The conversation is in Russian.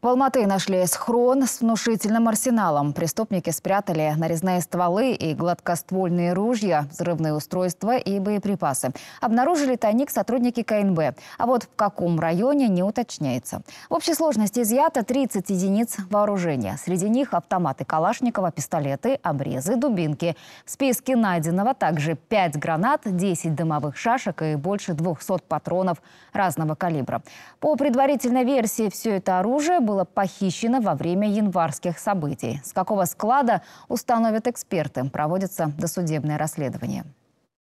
В Алматы нашли схрон с внушительным арсеналом. Преступники спрятали нарезные стволы и гладкоствольные ружья, взрывные устройства и боеприпасы. Обнаружили тайник сотрудники КНБ. А вот в каком районе не уточняется. В общей сложности изъято 30 единиц вооружения. Среди них автоматы Калашникова, пистолеты, обрезы, дубинки. В списке найденного также 5 гранат, 10 дымовых шашек и больше 200 патронов разного калибра. По предварительной версии, все это оружие было похищено во время январских событий. С какого склада установят эксперты, проводится досудебное расследование.